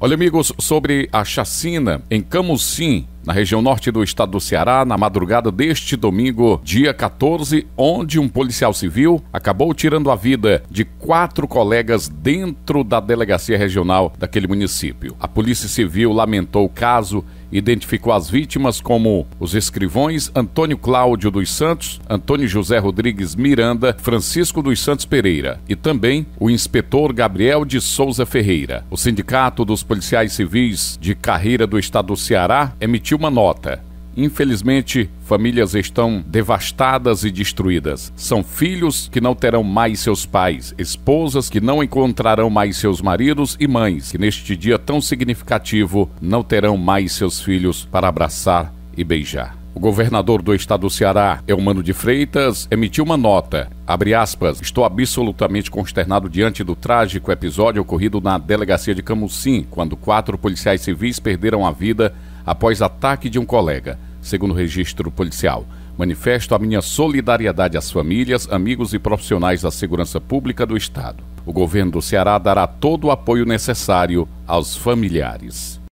Olha, amigos, sobre a chacina em Camusim, na região norte do estado do Ceará, na madrugada deste domingo, dia 14, onde um policial civil acabou tirando a vida de quatro colegas dentro da delegacia regional daquele município. A Polícia Civil lamentou o caso identificou as vítimas como os escrivões Antônio Cláudio dos Santos, Antônio José Rodrigues Miranda, Francisco dos Santos Pereira e também o inspetor Gabriel de Souza Ferreira. O Sindicato dos Policiais Civis de Carreira do Estado do Ceará emitiu uma nota Infelizmente, famílias estão devastadas e destruídas. São filhos que não terão mais seus pais, esposas que não encontrarão mais seus maridos e mães que, neste dia tão significativo, não terão mais seus filhos para abraçar e beijar. O governador do estado do Ceará, Eumano de Freitas, emitiu uma nota. Aspas, Estou absolutamente consternado diante do trágico episódio ocorrido na delegacia de Camusim, quando quatro policiais civis perderam a vida após ataque de um colega segundo o registro policial. Manifesto a minha solidariedade às famílias, amigos e profissionais da segurança pública do Estado. O governo do Ceará dará todo o apoio necessário aos familiares.